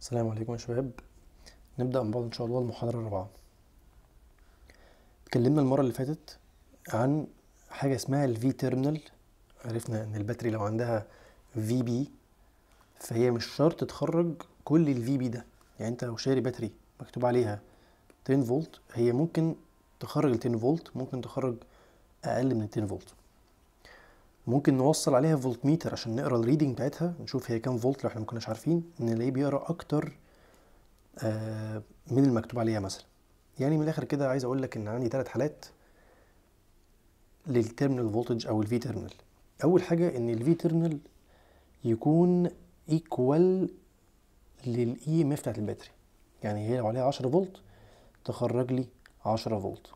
السلام عليكم يا شباب نبدأ مع بعض إن شاء الله المحاضرة الرابعة اتكلمنا المرة اللي فاتت عن حاجة اسمها الفي تيرمينال عرفنا إن الباتري لو عندها في بي فهي مش شرط تخرج كل الفي بي ده يعني أنت لو شاري باتري مكتوب عليها 10 فولت هي ممكن تخرج ال 10 فولت ممكن تخرج أقل من 10 فولت ممكن نوصل عليها فولت ميتر عشان نقرا الريدنج بتاعتها نشوف هي كام فولت لو احنا ما كناش عارفين نلاقيه بيقرا اكتر آه، من المكتوب عليها مثلا يعني من الاخر كده عايز اقول لك ان عندي ثلاث حالات للترمينال فولتج او الفي ترمينال اول حاجه ان الفي ترمينال يكون ايكوال للاي ام اف بتاعت الباتري يعني هي لو عليها 10 فولت تخرج لي 10 فولت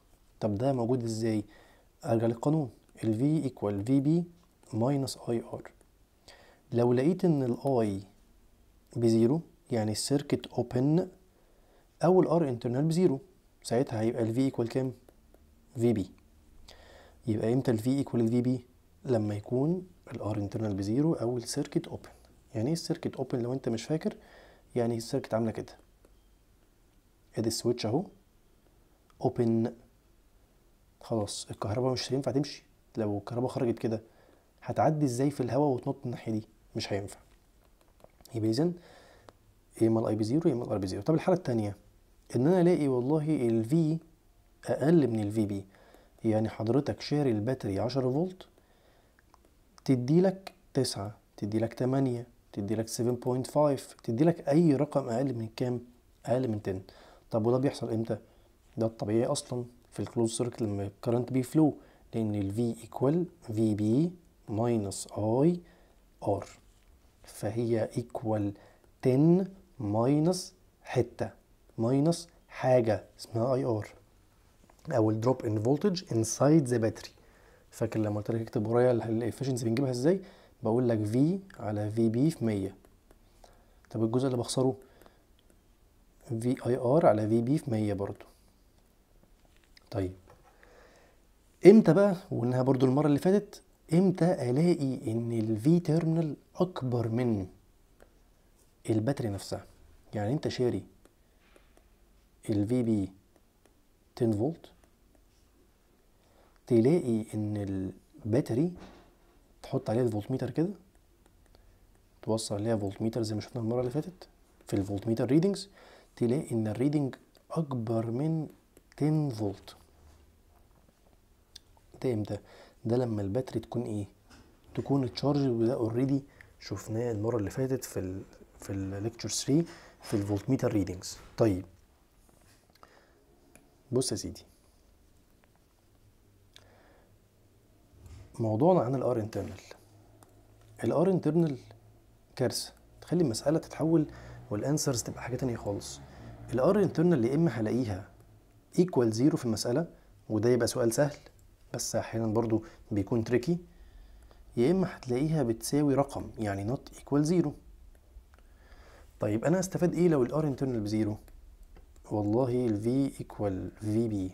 طب ده موجود ازاي ارجع للقانون الفي ايكوال في بي ماينس اي ار لو لقيت ان الاي بزيرو يعني السيركت اوبن او الار انترنال بزيرو ساعتها هيبقى الفي ايكوال كام في بي يبقى امتى الفي ايكوال الفي بي لما يكون الار انترنال بزيرو او السيركت اوبن يعني ايه السيركت اوبن لو انت مش فاكر يعني السيركت عامله كده ادي إيه السويتش اهو اوبن خلاص الكهرباء مش هينفع تمشي لو الكهرباء خرجت كده هتعدي ازاي في الهواء وتنط الناحيه دي مش هينفع يبقى اذا يا اما الاي بي زيرو يا اما الار بي زيرو طب الحاله الثانيه ان انا الاقي والله الفي اقل من الفي بي يعني حضرتك شاري الباتري 10 فولت تدي لك 9 تدي لك 8 تدي لك 7.5 تدي لك اي رقم اقل من كام اقل من 10 طب وده بيحصل امتى ده الطبيعي اصلا في الكلوز سيركت لما الكرنت بيفلو لان الفي ايكوال في بي ماينس اي ار فهي ايكوال 10 ماينس حته ماينس حاجه اسمها اي ار او الدروب ان فولتج انسايد ذا باتري فاكر لما قلت لك اكتب ورايا الافشنسي بنجيبها ازاي بقول لك في على في بي في 100 طب الجزء اللي بخسره في اي ار على في بي في 100 برضو طيب امتى بقى وانها برضو المره اللي فاتت امتى الاقي ان الفي تيرمينال اكبر من الباتري نفسها يعني انت شاري الفي بي 10 فولت تلاقي ان الباتري تحط عليها ميتر كده توصل عليها ميتر زي ما شفنا المره اللي فاتت في ميتر ريدنجز تلاقي ان الريدنج اكبر من 10 فولت ده امتى ده لما الباتري تكون ايه تكون اتشارج وده اوريدي شفناه المره اللي فاتت في الـ في الليكتشر 3 في الفولت ميتر ريدنجز طيب بص يا سيدي موضوعنا عن الار انترنال الار انترنال كارثه تخلي المساله تتحول والانسرز تبقى حاجه تانية خالص الار انترنال يا اما هلاقيها ايكوال زيرو في المساله وده يبقى سؤال سهل بس احيانا برضو بيكون تريكي يا اما هتلاقيها بتساوي رقم يعني نوت ايكوال زيرو طيب انا استفاد ايه لو الار internal بزيرو والله ال v ايكوال v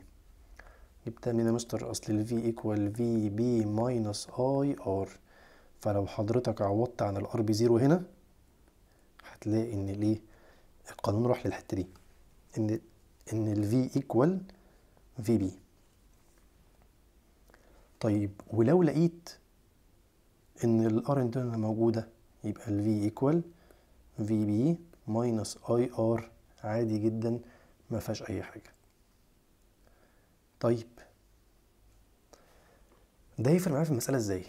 جبتها من يا مستر اصل ال v ايكوال v b minus i r فلو حضرتك عوضت عن الار بزيرو هنا هتلاقي ان ليه القانون راح للحته دي ان ان ال v equal v b طيب ولو لقيت ان الار internal موجودة يبقى ال V equal VB minus IR عادي جدا ما فيهاش أي حاجة طيب ده يفرق معايا في المسألة ازاي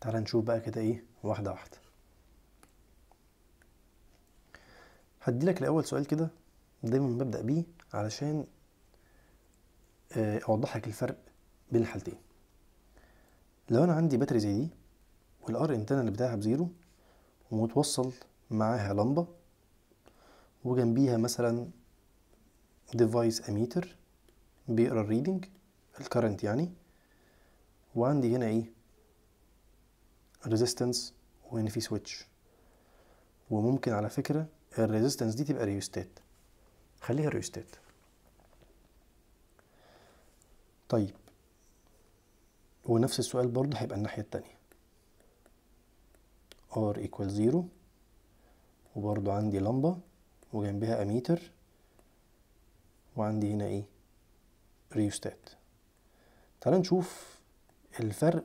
تعال نشوف بقى كده ايه واحدة واحدة هديلك الأول سؤال كده دايما ببدأ بيه علشان آه، أوضح لك الفرق بين الحالتين لو انا عندي باتري زي دي والار انترنال بتاعها بزيرو ومتوصل معاها لمبة وجنبيها مثلا ديفايس اميتر بيقرا الريدنج الكرنت يعني وعندي هنا ايه ريزيستنس وهنا في سويتش وممكن على فكرة الريزيستنس دي تبقى ريوستات خليها ريوستات طيب ونفس السؤال برضه هيبقى الناحية التانية R equal 0 وبرضه عندي لمبة وجنبها أميتر وعندي هنا إيه ريوستات تعال نشوف الفرق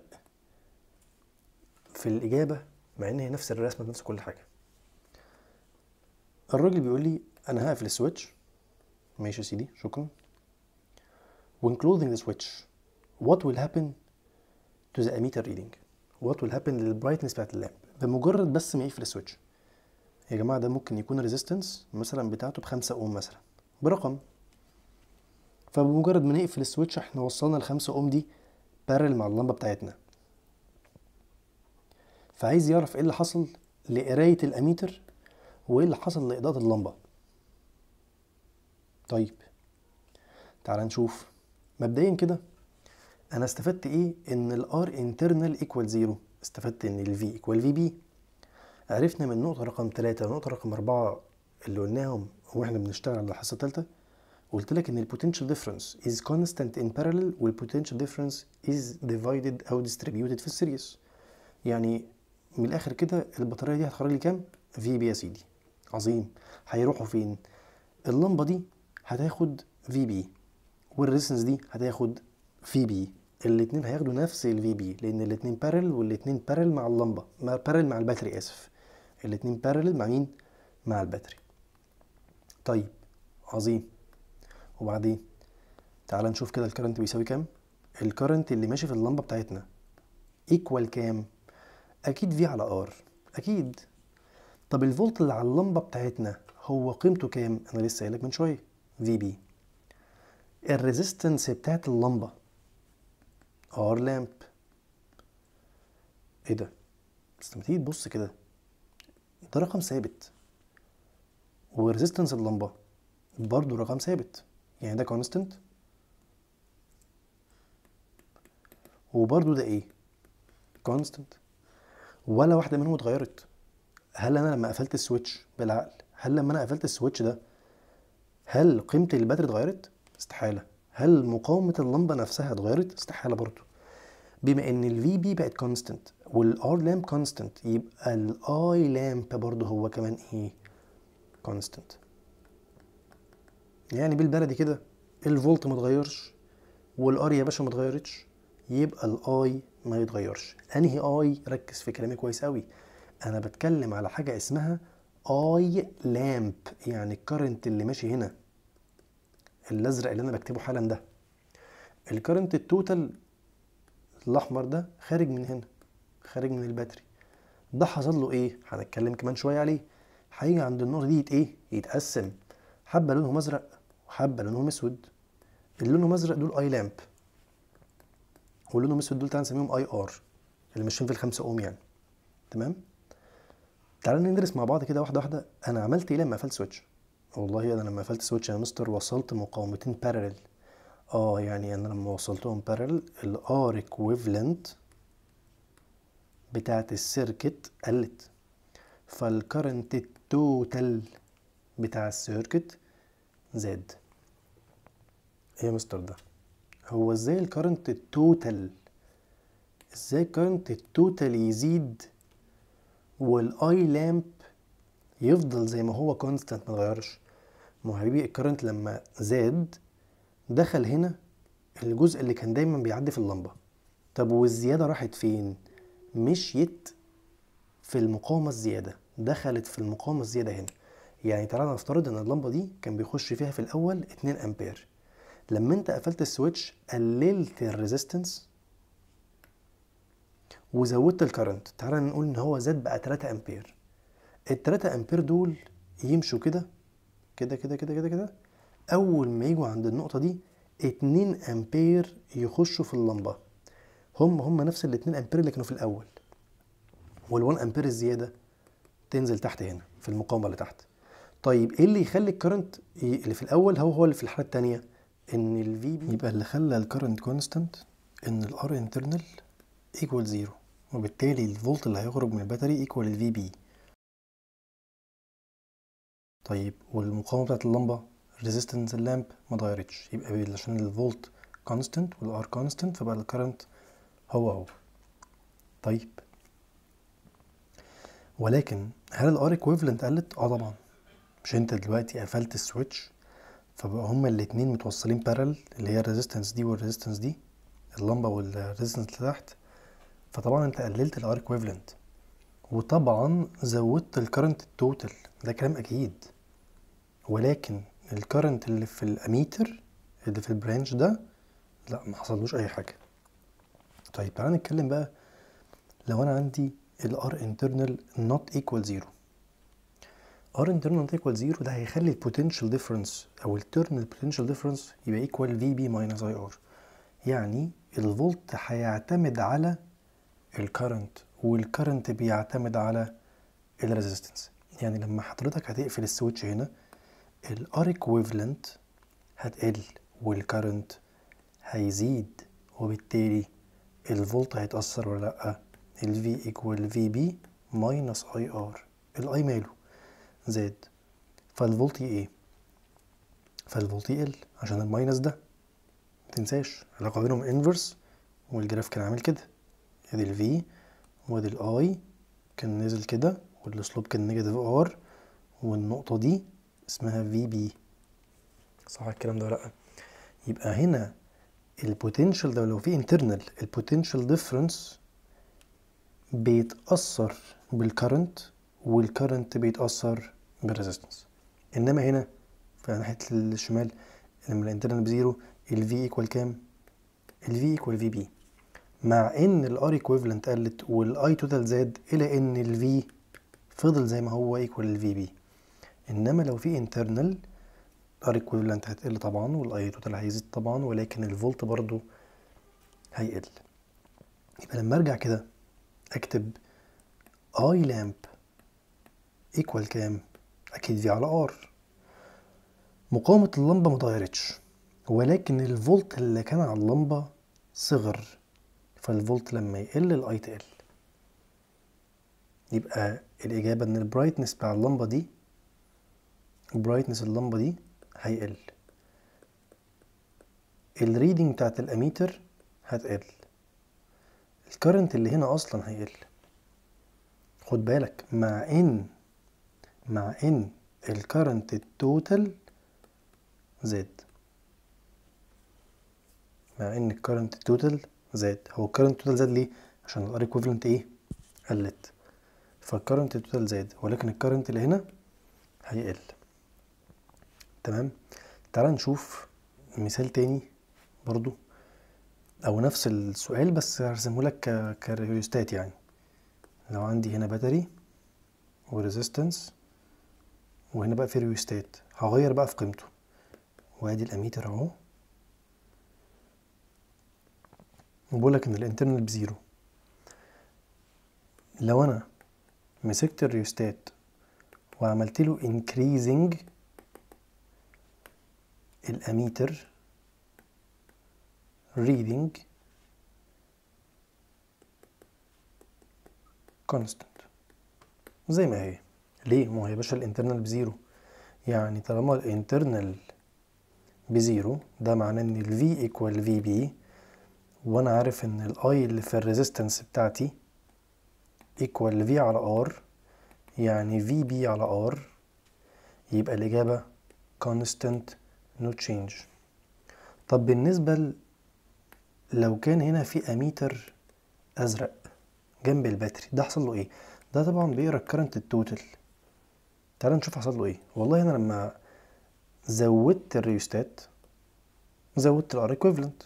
في الإجابة مع إن هي نفس الرسمة بنفس كل حاجة الراجل بيقول لي أنا هقفل السويتش ماشي يا سيدي شكرا When closing the switch what will happen to the emitter reading what will happen للbrightness بتاعت اللامب بمجرد بس ما يقفل السويتش يا جماعة ده ممكن يكون ريزيستنس مثلا بتاعته بخمسة اوم مثلا برقم فبمجرد ما نقفل السويتش احنا وصلنا الخمسة اوم دي بارل مع اللمبة بتاعتنا فعايز يعرف ايه اللي حصل لقراية الاميتر وايه اللي حصل لإضاءة اللمبة طيب تعال نشوف مبدئيا كده انا استفدت ايه ان الار انترنال ايكوال 0 استفدت ان الفي ايكوال في بي عرفنا من النقطه رقم 3 ونقطة رقم 4 اللي قلناهم واحنا بنشتغل على الحصة الثالثه قلت لك ان البوتنشال ديفرنس از كونستانت ان parallel والبوتنشال ديفرنس از ديفايدد او ديستريبيوتد في السيريس يعني من الاخر كده البطارية دي هتخرج لي كام؟ في بي يا سيدي عظيم هيروحوا فين؟ اللمبة دي هتاخد في بي والريسنس دي هتاخد في بي الاثنين هياخدوا نفس الفي بي لان الاثنين بارل والاثنين بارل مع اللمبه بارل مع الباتري اسف الاثنين بارل مع مين مع الباتري طيب عظيم وبعدين تعال نشوف كده الكرنت بيساوي كام الكرنت اللي ماشي في اللمبه بتاعتنا ايكوال كام اكيد في على ار اكيد طب الفولت اللي على اللمبه بتاعتنا هو قيمته كام انا لسه قايلك من شويه في بي الريزيستنس بتاعت اللمبه ار لامب ايه ده بس لما تيجي تبص كده ده رقم ثابت وريزيستنس اللمبه برضه رقم ثابت يعني ده كونستنت وبرضه ده ايه كونستنت ولا واحده منهم اتغيرت هل انا لما قفلت السويتش بالعقل هل لما انا قفلت السويتش ده هل قيمه الباتري اتغيرت استحاله هل مقاومه اللمبه نفسها اتغيرت استحاله برضه بما ان الفي VB بقت كونستنت R لامب كونستنت يبقى I لامب برضه هو كمان ايه كونستنت يعني بالبلدي كده الفولت ما اتغيرش R يا باشا ما اتغيرتش يبقى I ما يتغيرش انهي I ركز في كلامي كويس قوي انا بتكلم على حاجه اسمها I لامب يعني الكرنت اللي ماشي هنا الازرق اللي انا بكتبه حالا ده الكرنت التوتال الاحمر ده خارج من هنا خارج من الباتري ده حصل له ايه هنتكلم كمان شويه عليه هيجي عند النقطه دي ايه يتقسم حبه لونهم ازرق وحبه لونهم اسود اللي لونهم ازرق دول اي لامب واللونهم اسود دول تعالى نسميهم اي ار اللي ماشيين في الخمسة اوم يعني تمام تعالى ندرس مع بعض كده واحده واحده انا عملت ايه لما قفلت سويتش والله انا لما قفلت سويتش يا مستر وصلت مقاومتين بارلل اه يعني انا لما وصلتهم بارلل الار اكويفلنت بتاعه السيركت قلت فالكرنت التوتال بتاع السيركت زاد ايه يا مستر ده هو ازاي الكرنت التوتال ازاي الكرنت التوتال يزيد والاي لامب يفضل زي ما هو كونستانت ما اتغيرش ما هو حبيبي الكرنت لما زاد دخل هنا الجزء اللي كان دايما بيعدي في اللمبه طب والزياده راحت فين مشيت في المقاومه الزياده دخلت في المقاومه الزياده هنا يعني تعالى نفترض ان اللمبه دي كان بيخش فيها في الاول 2 امبير لما انت قفلت السويتش قللت الريزيستنس وزودت الكرنت تعالى نقول ان هو زاد بقى 3 امبير التلاتة امبير دول يمشوا كده كده كده كده كده كده اول ما يجوا عند النقطة دي اتنين امبير يخشوا في اللمبة هم هم نفس الاتنين امبير اللي كانوا في الاول والوان امبير الزيادة تنزل تحت هنا في المقاومة اللي تحت طيب ايه اللي يخلي الكرنت اللي في الاول هو هو اللي في الحالة التانية ان الفي بي يبقى اللي خلى الكرنت كونستانت ان الار انترنال ايكوال زيرو وبالتالي الفولت اللي هيخرج من الباتري ايكوال الفي بي طيب والمقاومه بتاعت اللمبه ريزيستنس اللامب ما اتغيرتش يبقى عشان الفولت كونستنت والار كونستنت فبقى الكرنت هو هو طيب ولكن هل الار equivalent قلت اه طبعا مش انت دلوقتي قفلت السويتش فبقى هما الاتنين متوصلين بارل اللي هي الريزيستنس دي والريزيستنس دي اللمبه والريزيستنس اللي تحت فطبعا انت قللت الار equivalent وطبعا زودت الكرنت التوتال ده كلام اكيد ولكن الكرنت اللي في الاميتر اللي في البرانش ده لا ما حصلوش اي حاجه طيب تعالى نتكلم بقى لو انا عندي ال R internal not equal zero R internal not equal zero ده هيخلي البوتنشال ديفرنس او الترنال potential ديفرنس يبقى equal VB minus IR يعني الفولت هيعتمد على الكرنت والكرنت بيعتمد على الريزيستنس يعني لما حضرتك هتقفل السويتش هنا الار equivalent هتقل والكرنت هيزيد وبالتالي الفولت هيتأثر ولا لأ ال V equal VB minus IR ال I ماله زاد فالفولت ايه فالفولت يقل عشان الماينس ده متنساش علاقة بينهم انفرس والجراف كان عامل كده ادي ال V وادي ال I كان نازل كده والسلوب كان نيجاتيف R والنقطة دي اسمها في بي صح الكلام ده ولا لا يبقى هنا البوتنشال ده لو في انترنال البوتنشال ديفرنس بيتأثر بالكرنت والكرنت بيتأثر بالريزيستنس انما هنا في ناحية الشمال لما الانترنال بزيرو الفي ايكوال كام؟ الفي ايكوال في بي مع ان الار ايكويفالنت قلت والاي توتال زاد الى ان الفي فضل زي ما هو ايكوال الفي بي انما لو في انترنال الار ايكويفالنت هتقل طبعا والاي توتال هيزيد طبعا ولكن الفولت برضو هيقل يبقى لما ارجع كده اكتب اي لامب ايكوال كام اكيد في على ار مقاومة اللمبة متغيرتش ولكن الفولت اللي كان على اللمبة صغر فالفولت لما يقل الاي تقل يبقى الإجابة إن البرايتنس بتاع اللمبة دي برايتنس اللمبة دي هيقل الريدنج بتاعت الاميتر هتقل الكرنت اللي هنا اصلا هيقل خد بالك مع ان مع ان الكرنت التوتال زاد مع ان الكرنت التوتال زاد هو الكرنت التوتال زاد ليه عشان الار ايكويفالنت ايه قلت فالكرنت التوتال زاد ولكن الكرنت اللي هنا هيقل تمام تعال نشوف مثال تاني برضو او نفس السؤال بس هرسمه لك كريوستات يعني لو عندي هنا باتري وريزيستنس وهنا بقى في ريوستات هغير بقى في قيمته وادي الاميتر اهو وبقول لك ان الانترنال بزيرو لو انا مسكت الريوستات وعملت له increasing الأميتر reading constant زي ما هي ليه؟ ما هي باشا الانترنال بزيرو يعني طالما الانترنال بزيرو ده معناه ان ال V equal V وانا عارف ان ال I اللي في الريزيستنس بتاعتي equal V على R يعني VB على R يبقى الإجابة constant no change طب بالنسبة لو كان هنا في اميتر ازرق جنب الباتري ده حصل له ايه ده طبعا بيقرا الكرنت التوتال تعال نشوف حصل له ايه والله انا لما زودت الريوستات زودت الار ايكويفالنت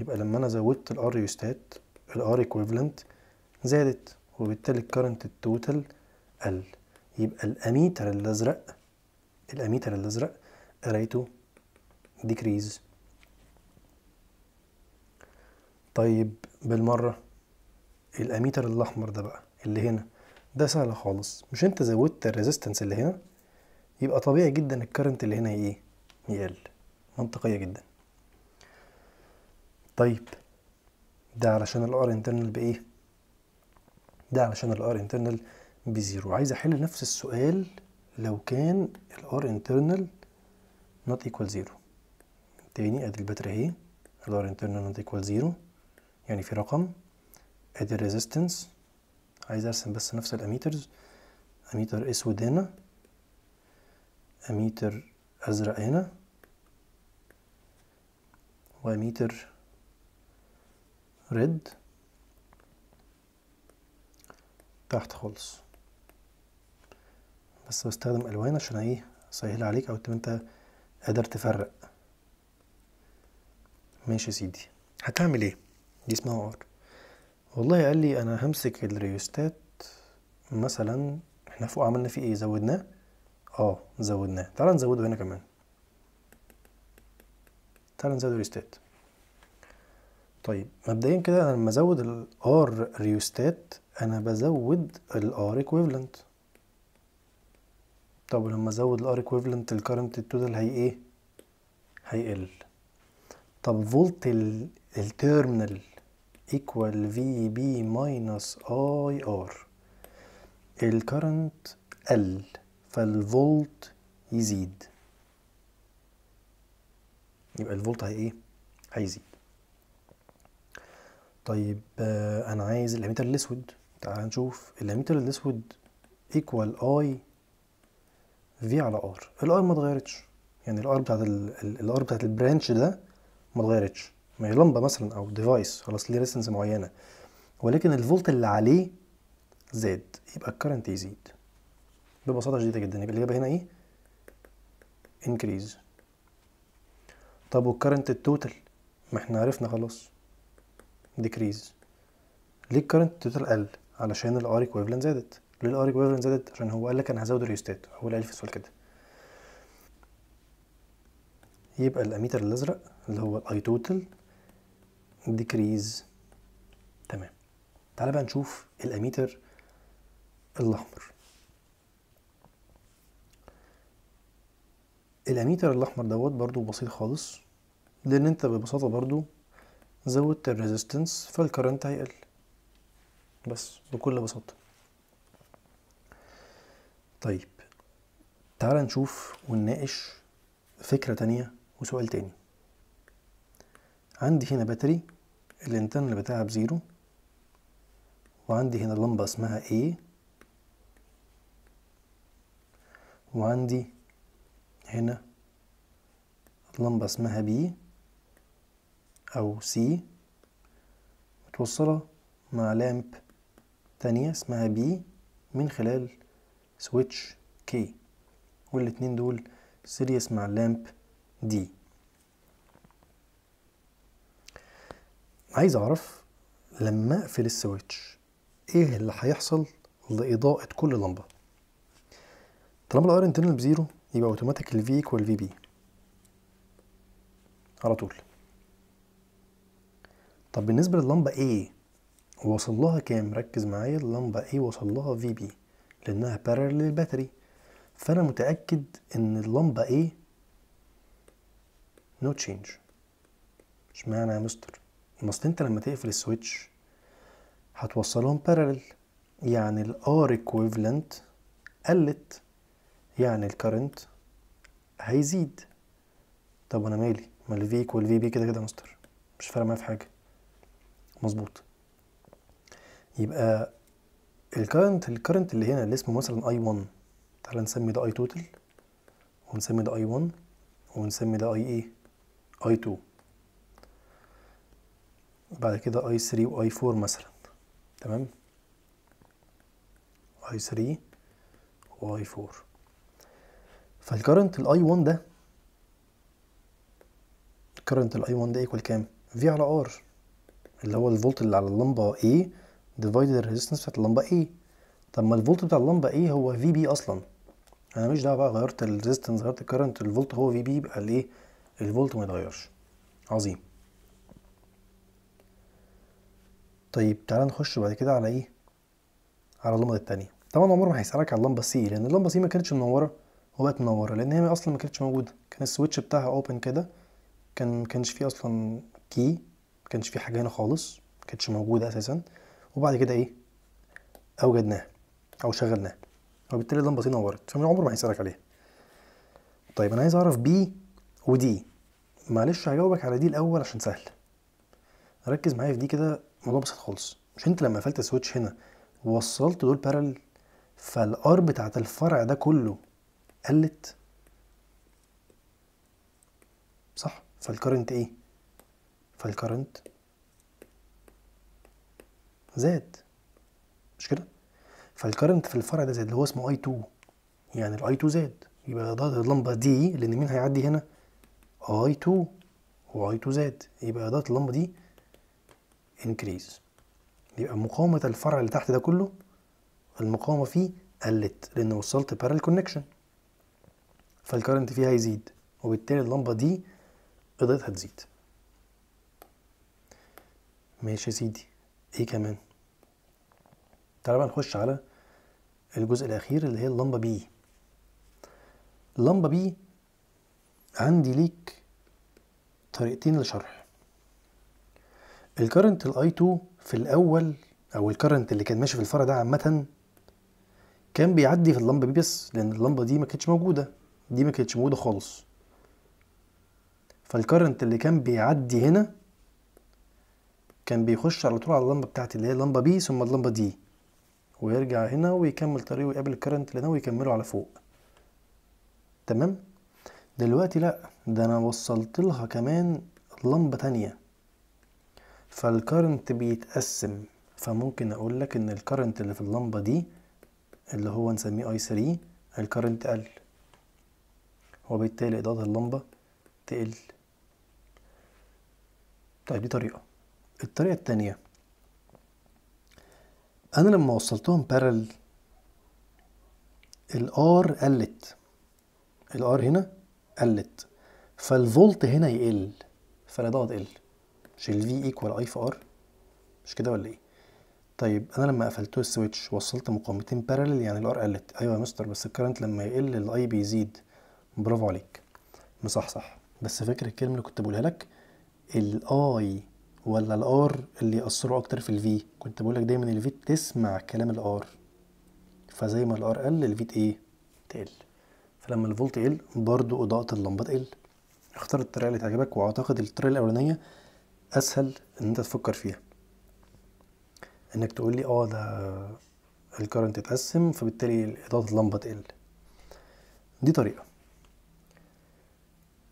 يبقى لما انا زودت الار ريوستات الار ايكويفالنت زادت وبالتالي الكرنت التوتال قل يبقى الاميتر الازرق الاميتر الازرق قريته decrease طيب بالمرة الاميتر الاحمر ده بقى اللي هنا ده سهل خالص مش انت زودت الريزيستنس اللي هنا يبقى طبيعي جدا الكرنت اللي هنا ايه يقل منطقية جدا طيب ده علشان الار انترنال بايه ده علشان الار انترنال بزيرو عايز احل نفس السؤال لو كان الار انترنال not equal zero تاني ادي البتر اهي الار internal not equal زيرو يعني في رقم ادي الريزيستنس عايز ارسم بس نفس الاميترز اميتر اسود هنا اميتر ازرق هنا واميتر ريد تحت خالص بس بستخدم الوان عشان ايه سهل عليك او تبقى انت قادر تفرق ماشي يا سيدي هتعمل ايه دي اسمها ار والله قال لي انا همسك الريوستات مثلا احنا فوق عملنا فيه ايه زودناه اه زودناه تعال نزوده هنا كمان تعال نزود الريوستات طيب مبدئيا كده انا لما ازود الار ريوستات انا بزود الار equivalent طب لما ازود الار equivalent الكرنت التوتال هي ايه هيقل طب فولت التيرمينال ايكوال في بي ماينس اي ار الكرنت قل فالفولت يزيد يبقى الفولت هي ايه هيزيد طيب آه، انا عايز الاميتر الاسود تعال نشوف الاميتر الاسود ايكوال اي في على ار الار ما اتغيرتش يعني الار بتاعت الار بتاعت البرانش ده ما اتغيرتش ما هي لمبه مثلا او ديفايس خلاص ليه ريسنس معينه ولكن الفولت اللي عليه زاد يبقى الكرنت يزيد ببساطه شديده جدا يبقى الاجابه هنا ايه انكريز طب والكرنت التوتال ما احنا عرفنا خلاص ديكريز ليه الكرنت التوتال قل علشان الاريك ويفلن زادت ليه الاريك ويفلن زادت عشان هو قال لك انا هزود الريوستات هو اللي قال في السؤال كده يبقى الاميتر الازرق اللي هو الاي توتال ديكريز تمام تعال بقى نشوف الاميتر الاحمر الاميتر الاحمر دوت برضو بسيط خالص لان انت ببساطه برضو زودت الريزيستنس فالكرنت هيقل بس بكل بساطه طيب تعال نشوف ونناقش فكرة تانية وسؤال تاني عندي هنا باتري الانترنال بتاعها بزيرو وعندي هنا لمبة اسمها A وعندي هنا لمبة اسمها B أو C متوصلة مع لامب تانية اسمها B من خلال سويتش K والاتنين دول سيريس مع اللامب D عايز اعرف لما اقفل السويتش ايه اللي هيحصل لاضاءه كل لمبه طالما الار انترنال بزيرو يبقى اوتوماتيك الفي ايكوال في بي على طول طب بالنسبه للمبه ايه وصل لها كام ركز معايا اللمبه ايه وصل لها في بي لانها بارلل للباتري فانا متاكد ان اللمبه ايه نو تشينج اشمعنى يا مستر اصل انت لما تقفل السويتش هتوصلهم بارلل يعني الار equivalent قلت يعني الكرنت هيزيد طب وانا مالي ما الفي ايكوال في بي كده كده مستر مش فارق معايا في حاجه مظبوط يبقى الكرنت الكرنت اللي هنا اللي اسمه مثلا اي 1 تعالى نسمي ده اي توتال ونسمي ده اي 1 ونسمي ده اي ايه اي 2 وبعد كده اي 3 واي 4 مثلا تمام اي 3 واي 4 فالكرنت الاي 1 ده الكرنت الاي 1 ده ايكوال كام في على ار اللي هو الفولت اللي على اللمبه A ديفايدد الريزستنس بتاعت اللمبه A طب ما الفولت بتاع اللمبه A هو في بي اصلا انا مش دعوه بقى غيرت الريزستنس غيرت الكرنت الفولت هو في بي يبقى الايه الفولت ما يتغيرش عظيم طيب تعالى نخش بعد كده على ايه على اللمبه التانية طبعا عمره ما هيسالك على اللمبه سي لان اللمبه سي ما كانتش منوره وبقت منوره لان هي اصلا ما كانتش موجوده كان السويتش بتاعها اوبن كده كان ما كانش فيه اصلا كي ما كانش فيه حاجه هنا خالص ما كانتش موجوده اساسا وبعد كده ايه اوجدناها او شغلناها وبالتالي اللمبه سي نورت فمن عمره ما هيسالك عليها طيب انا عايز اعرف بي ودي معلش هجاوبك على دي الاول عشان سهل ركز معايا في دي كده الموضوع بسيط خالص مش انت لما قفلت السويتش هنا ووصلت دول بارل فالار بتاعت الفرع ده كله قلت صح فالكرنت ايه فالكرنت زاد مش كده فالكرنت في الفرع ده زاد اللي هو اسمه اي 2 يعني الاي 2 زاد يبقى ده اللمبه دي لان مين هيعدي هنا اي 2 واي 2 زاد يبقى ده اللمبه دي انكريز يبقى مقاومة الفرع اللي تحت ده كله المقاومة فيه قلت لأن وصلت بارل كونكشن فالكرنت فيها هيزيد وبالتالي اللمبة دي قضيتها تزيد ماشي يا سيدي ايه كمان تعالى بقى نخش على الجزء الأخير اللي هي اللمبة بي اللمبة بي عندي ليك طريقتين لشرح الكرنت الاي 2 في الاول او الكرنت اللي كان ماشي في الفرع ده عامه كان بيعدي في اللمبه بي بس لان اللمبه دي ما كانتش موجوده دي ما كانتش موجوده خالص فالكرنت اللي كان بيعدي هنا كان بيخش على طول على اللمبه بتاعتي اللي هي اللمبه بي ثم اللمبه دي ويرجع هنا ويكمل طريقه ويقابل الكرنت اللي هنا ويكمله على فوق تمام دلوقتي لا ده انا وصلت لها كمان لمبه تانية فالكرنت بيتقسم فممكن اقول لك ان الكرنت اللي في اللمبه دي اللي هو نسميه اي 3 الكرنت قل وبالتالي اضاءه اللمبه تقل طيب دي طريقه الطريقه التانية انا لما وصلتهم بارل الار قلت الار هنا قلت فالفولت هنا يقل فالاضاءه تقل مش ال V equal I في R مش كده ولا ايه؟ طيب انا لما قفلت السويتش وصلت مقاومتين بارلل يعني الار قلت ايوه يا مستر بس الكرنت لما يقل الاي بيزيد برافو عليك مصحصح بس فاكر الكلمه اللي كنت بقولها لك الاي ولا الار اللي ياثروا اكتر في الفي كنت بقول لك دايما الفي تسمع كلام الار فزي ما الار قل الفي ايه تقل فلما الفولت يقل برضو اضاءه اللمبه تقل اختار الطريقه اللي تعجبك واعتقد الطريقه الاولانيه اسهل ان انت تفكر فيها انك تقول لي اه ده الكرنت اتقسم فبالتالي اضاءه اللمبه تقل دي طريقه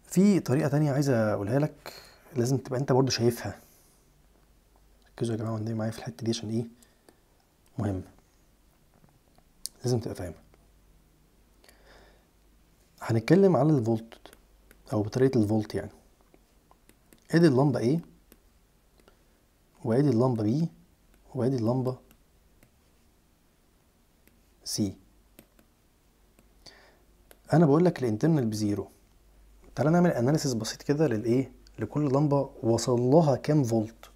في طريقه تانية عايز اقولها لك لازم تبقى انت برضو شايفها ركزوا يا جماعه واندمجوا معايا في الحته دي عشان ايه مهمه لازم تبقى فاهمها هنتكلم على الفولت او بطريقه الفولت يعني ادي اللمبه ايه وادي اللمبة بي وادي اللمبة سي انا بقول لك الانترنال بزيرو تعالى نعمل اناليسيس بسيط كده للايه لكل لمبة وصل لها كام فولت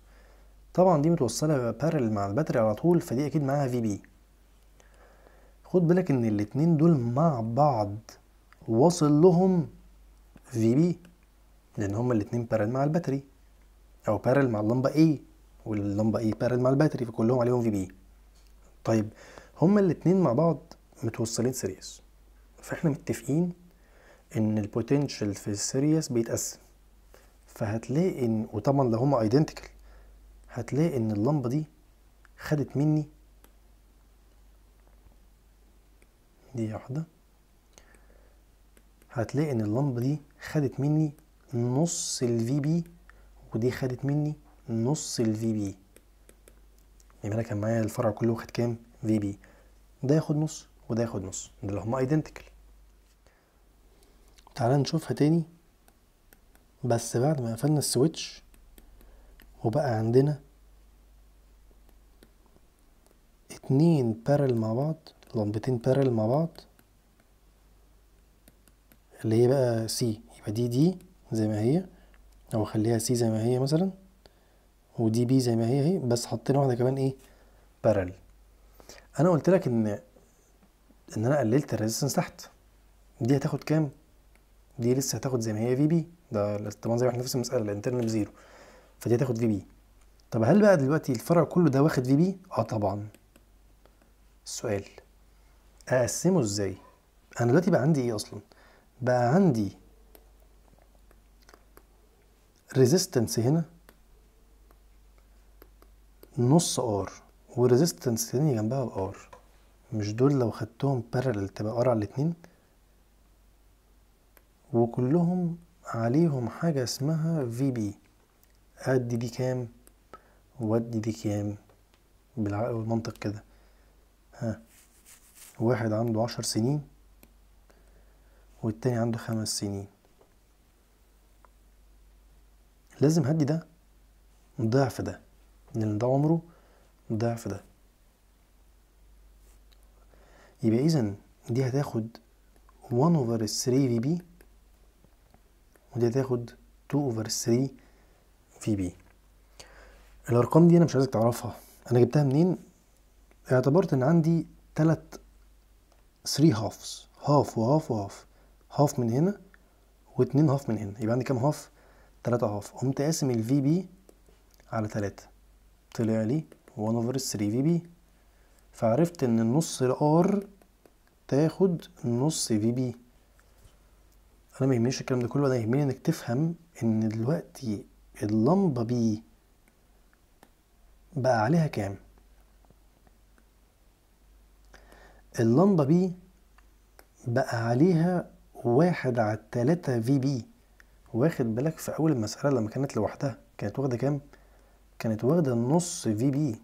طبعا دي متوصلة بارل مع الباتري على طول فدي اكيد معاها في بي خد بالك ان الاتنين دول مع بعض وصل لهم في بي لان هما الاتنين بارل مع الباتري او بارل مع اللمبة ايه واللمبه اي بارل مع الباتري فكلهم عليهم في بي طيب هما الاتنين مع بعض متوصلين سيريس فاحنا متفقين ان البوتنشال في السيريس بيتقسم فهتلاقي ان وطبعا لو هما ايدنتيكال هتلاقي ان اللمبه دي خدت مني دي واحده هتلاقي ان اللمبه دي خدت مني نص الفي بي ودي خدت مني نص الفي بي يبقى انا كان معايا الفرع كله واخد كام في بي ده ياخد نص وده ياخد نص ده اللي هما ايدنتيكال تعالى نشوفها تاني بس بعد ما قفلنا السويتش وبقى عندنا اتنين بارل مع بعض لمبتين بارل مع بعض اللي هي بقى سي يبقى دي دي زي ما هي او اخليها سي زي ما هي مثلا ودي بي زي ما هي اهي بس حطينا واحده كمان ايه بارل انا قلت لك ان ان انا قللت الريزستنس تحت دي هتاخد كام دي لسه هتاخد زي ما هي في بي ده طبعا زي ما احنا نفس المساله الانترنال بزيرو فدي هتاخد في بي طب هل بقى دلوقتي الفرع كله ده واخد في بي اه طبعا السؤال اقسمه ازاي انا دلوقتي بقى عندي ايه اصلا بقى عندي ريزيستنس هنا نص ار وريزيستنس تاني جنبها بار مش دول لو خدتهم بارلل تبقى ار على الاتنين وكلهم عليهم حاجة اسمها في بي ادي دي كام وادي دي كام بالعقل والمنطق كده ها واحد عنده عشر سنين والتاني عنده خمس سنين لازم هدي ده ضعف ده لأن ده عمره ضعف ده يبقى إذا دي هتاخد 1 over 3 بي ودي هتاخد 2 over 3 بي الأرقام دي أنا مش عايزك تعرفها أنا جبتها منين؟ اعتبرت إن عندي 3 3 هافز هاف وهاف وهاف هاف من هنا واتنين هاف من هنا يبقى عندي كام هاف؟ تلاتة هاف قمت قاسم في بي على تلاتة طلع لي 1 over 3 في بي فعرفت ان النص ار تاخد نص في بي انا ما يهمنيش الكلام ده كله انا يهمني انك تفهم ان دلوقتي اللمبه بي بقى عليها كام اللمبه بي بقى عليها واحد على 3 في بي واخد بالك في اول المسألة لما كانت لوحدها كانت واخدة كام؟ كانت واخدة نص في بي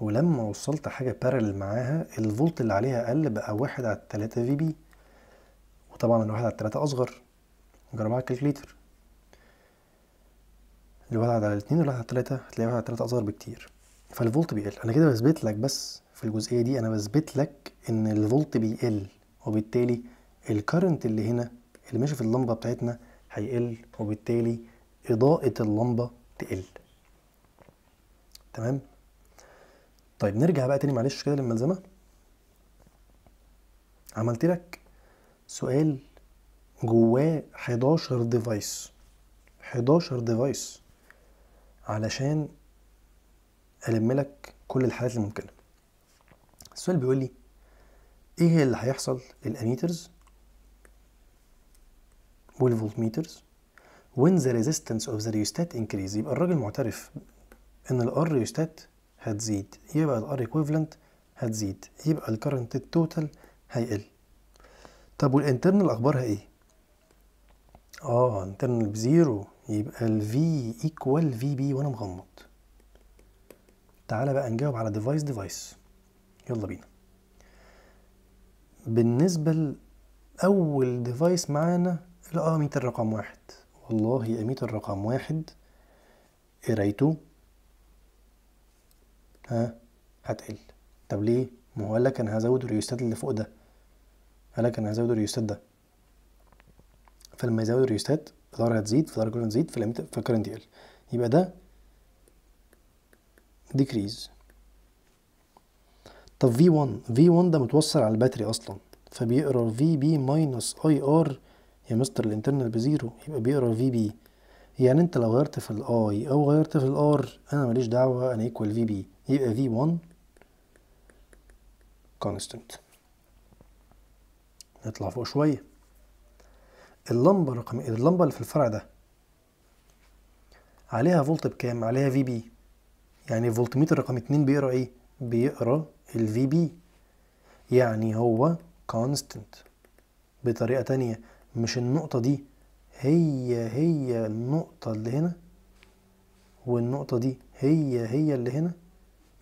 ولما وصلت حاجة بارل معاها الفولت اللي عليها قل بقى واحد على التلاتة في بي وطبعا الواحد على التلاتة أصغر جرب على الكالكليتر الواحد على الاتنين والواحد على التلاتة هتلاقي واحد على التلاتة أصغر بكتير فالفولت بيقل أنا كده بثبت لك بس في الجزئية دي أنا بثبت لك إن الفولت بيقل وبالتالي الكرنت اللي هنا اللي ماشي في اللمبة بتاعتنا هيقل وبالتالي إضاءة اللمبة تقل تمام طيب نرجع بقى تاني معلش كده للملزمه عملت لك سؤال جواه 11 ديفايس 11 ديفايس علشان الم لك كل الحالات الممكنه السؤال بيقول لي ايه اللي هيحصل للاميترز والفولتميترز when the resistance of the rheostat increase يبقى الراجل معترف ان الار يشتت هتزيد يبقى الار equivalent هتزيد يبقى الكرنت التوتال هيقل طب والانترنال اخبارها ايه اه انترنال بزيرو يبقى الفي ايكوال في بي وانا مغمض تعالى بقى نجاوب على ديفايس ديفايس يلا بينا بالنسبة لأول ديفايس معانا الأميتر رقم واحد والله أميتر رقم واحد قرايته ها هتقل طب ليه ما هو قال لك انا هزود الريوستات اللي فوق ده قال لك انا هزود الريوستات ده فلما يزود الريوستات الار هتزيد فالار كلها تزيد فالكرنت يقل يبقى ده ديكريز طب في 1 في 1 ده متوصل على الباتري اصلا فبيقرا في بي ماينس اي ار يا مستر الانترنال بزيرو يبقى بيقرا في بي يعني انت لو غيرت في الاي او غيرت في الار انا ماليش دعوه انا ايكوال في بي يبقى V1 constant نطلع فوق شوية اللمبة رقم إيه؟ اللمبة اللي في الفرع ده عليها فولت بكام؟ عليها في بي يعني فولتميتر رقم اتنين بيقرا ايه؟ بيقرا ال بي يعني هو كونستنت بطريقة تانية مش النقطة دي هي هي النقطة اللي هنا والنقطة دي هي هي اللي هنا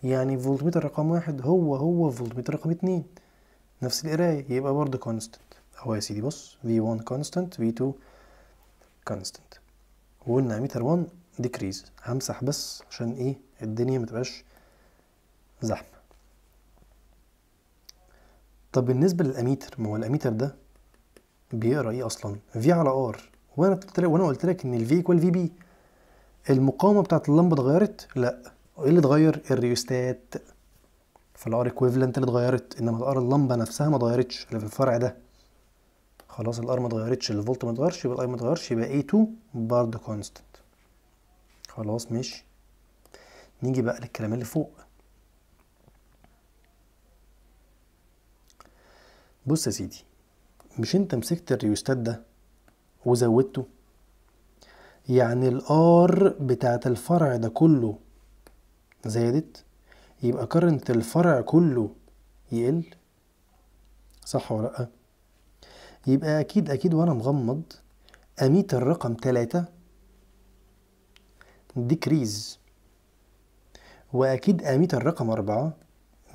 يعني فولتميتر رقم واحد هو هو فولتميتر رقم اتنين نفس القراية يبقى برضه كونستنت اهو يا سيدي بص V1 constant V2 constant وقلنا متر 1 decrease همسح بس عشان ايه الدنيا متبقاش زحمة طب بالنسبة للأميتر ما هو الأميتر ده بيقرا ايه أصلا V على R وأنا قلت لك إن ال V equal VB المقاومة بتاعت اللمبة اتغيرت؟ لأ وايه اللي اتغير الريوستات فالار ايكويفالنت اللي اتغيرت انما الار اللمبه نفسها ما اتغيرتش اللي في الفرع ده خلاص الار ما اتغيرتش الفولت ما اتغيرش يبقى الاي ما اتغيرش يبقى اي 2 برضه كونستنت خلاص مش نيجي بقى للكلام اللي فوق بص يا سيدي مش انت مسكت الريوستات ده وزودته يعني الار بتاعت الفرع ده كله زادت يبقى كرنت الفرع كله يقل صح ولا لأ؟ يبقى أكيد أكيد وأنا مغمض أميت الرقم تلاتة ديكريز وأكيد أميت الرقم أربعة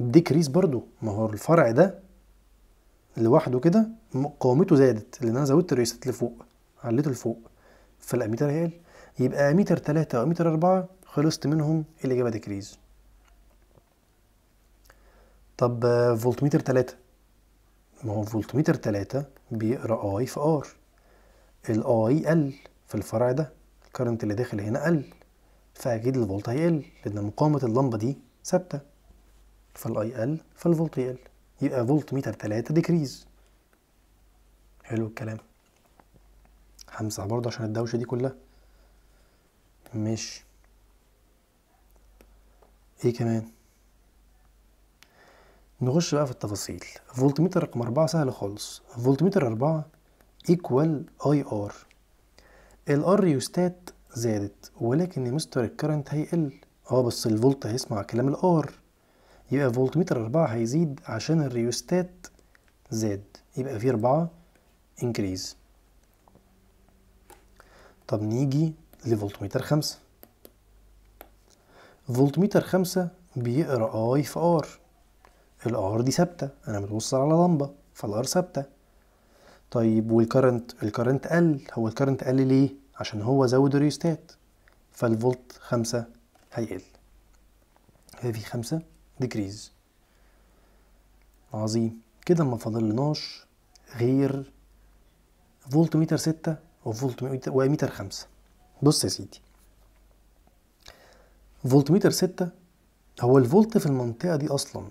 ديكريز برضو ما هو الفرع ده لوحده كده قوامته زادت لأن أنا زودت الريست لفوق عليته لفوق فالأميتر هيقل يبقى أميتر ثلاثة وأميتر أربعة خلصت منهم الإجابة ديكريز طب آه، فولتميتر 3 ما هو فولتميتر 3 بيقرا اي في ار الاي قل في الفرع ده الكرنت اللي داخل هنا قل فاكيد الفولت هيقل لان مقاومه اللمبه دي ثابته فالاي قل فالفولت يقل يبقى فولت ميتر 3 ديكريز حلو الكلام همسح برضه عشان الدوشه دي كلها ماشي ايه كمان نخش بقى في التفاصيل فولتمتر رقم أربعة سهل خالص فولتمتر أربعة ايكوال اي ار الار يستات زادت ولكن المستر الكرنت هيقل اه بس الفولت هيسمع كلام الار يبقى فولتمتر أربعة هيزيد عشان الريوستات زاد يبقى في أربعة انكريز طب نيجي لفولتمتر خمسة فولتميتر خمسة بيقرا اي في ار الار دي ثابته انا متوصل على لمبه فالار ثابته طيب والكرنت الكرنت قل هو الكرنت قل ليه عشان هو زود الريوستات فالفولت خمسة هيقل هذه خمسة ديكريز عظيم كده ما فاضلناش غير فولت ميتر ستة وفولت ميتر خمسة بص يا سيدي فولتميتر ستة هو الفولت في المنطقة دي أصلا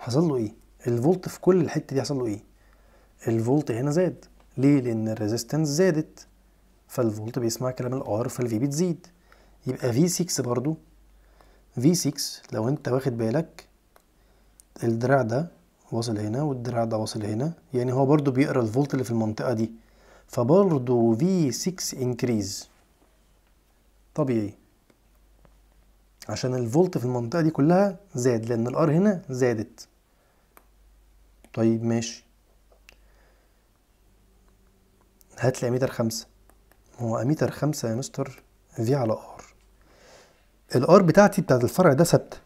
حصل له إيه؟ الفولت في كل الحتة دي حصل له إيه؟ الفولت هنا زاد ليه؟ لأن الريزيستنس زادت فالفولت بيسمع كلام الآر فالفي بتزيد يبقى في 6 برضو في 6 لو أنت واخد بالك الدراع ده واصل هنا والدراع ده واصل هنا يعني هو برضو بيقرا الفولت اللي في المنطقة دي فبرضو في 6 انكريز طبيعي عشان الفولت في المنطقة دي كلها زاد لأن الار هنا زادت طيب ماشي هات لي اميتر خمسة هو اميتر خمسة يا مستر في على ار الار بتاعتي بتاعت الفرع ده ثابتة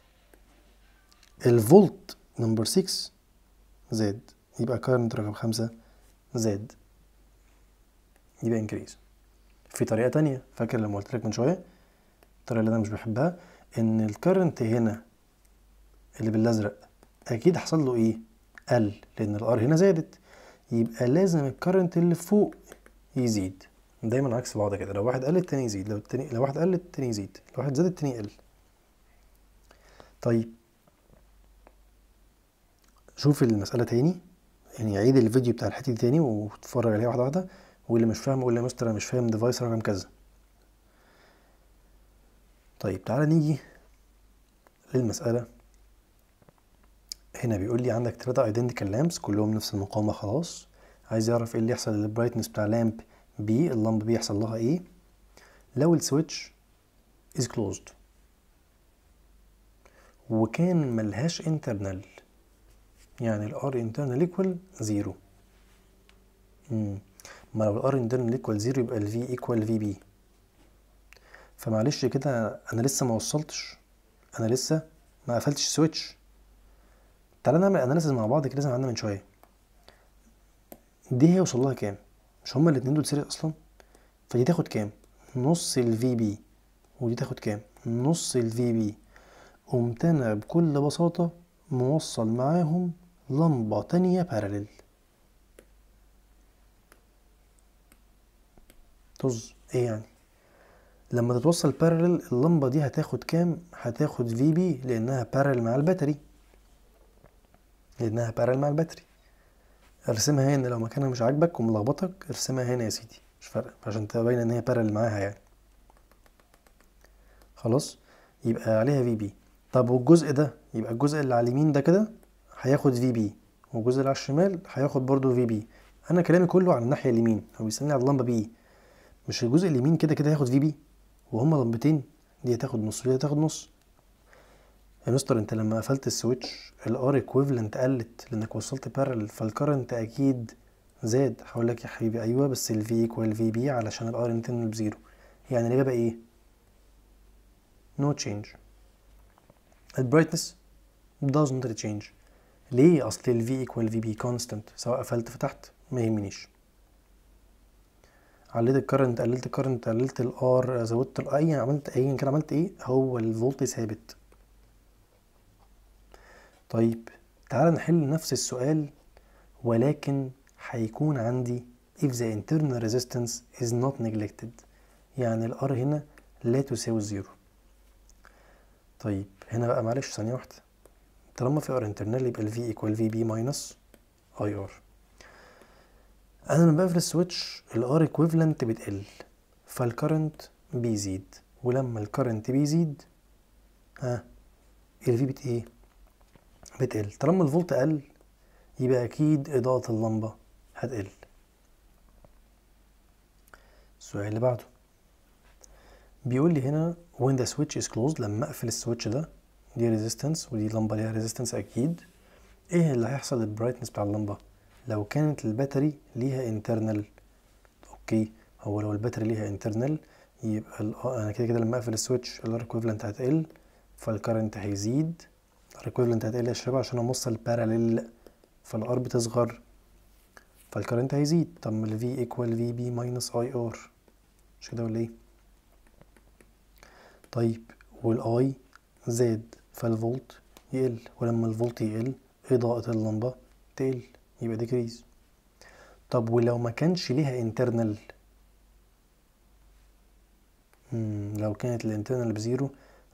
الفولت نمبر 6 زاد يبقى كارنت رقم خمسة زاد يبقى انكريز في طريقة تانية فاكر لما قلت لك من شوية الطريقة اللي أنا مش بحبها ان الكرنت هنا اللي بالازرق اكيد حصل له ايه قل لان الار هنا زادت يبقى لازم الكرنت اللي فوق يزيد دايما عكس بعض كده لو واحد قل التاني يزيد لو التاني لو واحد قل التاني يزيد لو واحد زاد التاني يقل طيب شوف المسألة تاني يعني عيد الفيديو بتاع الحتة دي تاني واتفرج عليها واحدة واحدة واللي مش فاهم قول لي يا مستر انا مش فاهم ديفايس رقم كذا طيب تعالى نيجي للمسألة هنا بيقول لي عندك ثلاثة identical لامبس كلهم نفس المقاومة خلاص عايز يعرف ايه اللي يحصل للبرايتنس بتاع لامب بي اللمبة بي يحصل لها ايه لو السويتش is closed وكان ملهاش internal يعني ال R internal equal zero ما لو ال R internal equal zero يبقى ال V equal VB فمعلش كده انا لسه ما وصلتش انا لسه ما قفلتش سويتش تعالى نعمل اناليسيز مع بعض كده زي ما عملنا من شويه دي هي لها كام مش هما الاتنين دول سيريز اصلا فدي تاخد كام نص الفي بي ودي تاخد كام نص الفي بي قمت انا بكل بساطه موصل معاهم لمبه تانية باراليل طز ايه يعني لما تتوصل بارلل اللمبة دي هتاخد كام هتاخد في بي لانها بارلل مع الباتري لانها بارلل مع الباتري ارسمها هنا لو مكانها مش عاجبك وملخبطك ارسمها هنا يا سيدي مش فارقة عشان تبقى باينة ان هي بارلل معاها يعني خلاص يبقى عليها في بي طب والجزء ده يبقى الجزء اللي على اليمين ده كده هياخد في بي والجزء اللي على الشمال هياخد برضو في بي انا كلامي كله على الناحية اليمين هو بيسألني على اللمبة بي مش الجزء اليمين كده كده هياخد في بي وهما لمبتين دي هتاخد نص ودي هتاخد نص يا مستر انت لما قفلت السويتش الار ايكويفلنت قلت لانك وصلت بارل فالكرنت اكيد زاد هقول لك يا حبيبي ايوه بس الفي ايكوال في بي علشان الار انترنال بزيرو يعني الاجابه ايه نو تشينج البرايتنس not change ليه اصل الفي ايكوال في بي كونستنت سواء قفلت فتحت ما يهمنيش عليت الكرنت قللت الكرنت قللت الار زودت اي عملت ايا كان عملت ايه هو الفولت ثابت طيب تعال نحل نفس السؤال ولكن هيكون عندي if the internal resistance is not neglected يعني الار هنا لا تساوي زيرو طيب هنا بقى معلش ثانية واحدة طالما في ار انترنال يبقى ال V equal VB minus IR انا لما بقفل السويتش الار ايكويفالنت بتقل فالكرنت بيزيد ولما الكرنت بيزيد ها الفي بت ايه بتقل طالما الفولت قل يبقى اكيد اضاءه اللمبه هتقل السؤال اللي بعده بيقول لي هنا when the switch is closed لما اقفل السويتش ده دي ريزيستنس ودي لمبه ليها ريزيستنس اكيد ايه اللي هيحصل للبرايتنس بتاع اللمبه لو كانت الباتري ليها انترنال اوكي هو لو الباتري ليها انترنال يبقى آه، انا كده كده لما اقفل السويتش الار ايكويفالنت هتقل فالكرنت هيزيد الار ايكويفالنت هتقل اشربها عشان امص باراليل فالار بتصغر فالكرنت هيزيد طب ما الفي ايكوال في بي ماينس اي ار مش كده ولا ايه طيب والاي زاد فالفولت يقل ولما الفولت يقل اضاءة اللمبة تقل يبقى ديكريز طب ولو ما كانش ليها انترنال لو كانت الانترنال بزيرو